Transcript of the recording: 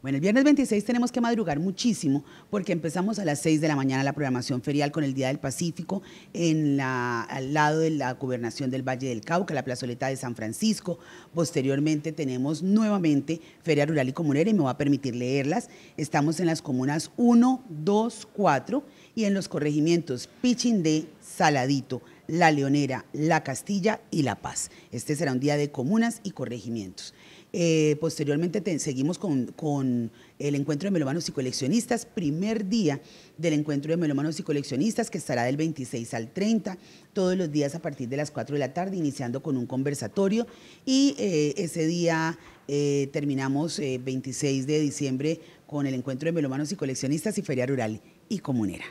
Bueno, el viernes 26 tenemos que madrugar muchísimo porque empezamos a las 6 de la mañana la programación ferial con el Día del Pacífico al lado de la gobernación del Valle del Cauca, la plazoleta de San Francisco. Posteriormente tenemos nuevamente Feria Rural y Comunera y me va a permitir leerlas. Estamos en las comunas 1, 2, 4 y en los corregimientos de Saladito, La Leonera, La Castilla y La Paz. Este será un día de comunas y corregimientos. Eh, posteriormente seguimos con, el encuentro de melómanos y coleccionistas, primer día del encuentro de melómanos y coleccionistas que estará del 26 al 30, todos los días a partir de las 4 de la tarde, iniciando con un conversatorio y eh, ese día eh, terminamos 26 de diciembre con el encuentro de melómanos y coleccionistas y Feria Rural y Comunera.